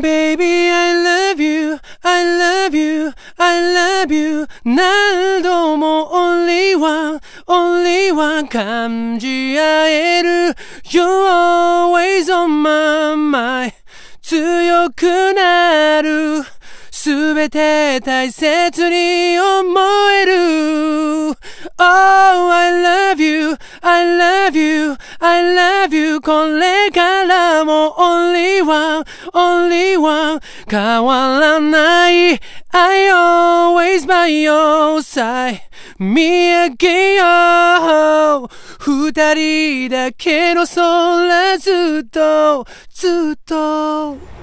Baby, I love you, I love you, I love you. 何度も only one, only one 아える. are always on my mind. 強くなる。すべて大切に思える。Oh, I love you, I love you, I love you. これからも only only one 変わらない I always by your side 見上げよう二人だけの空ずっとずっと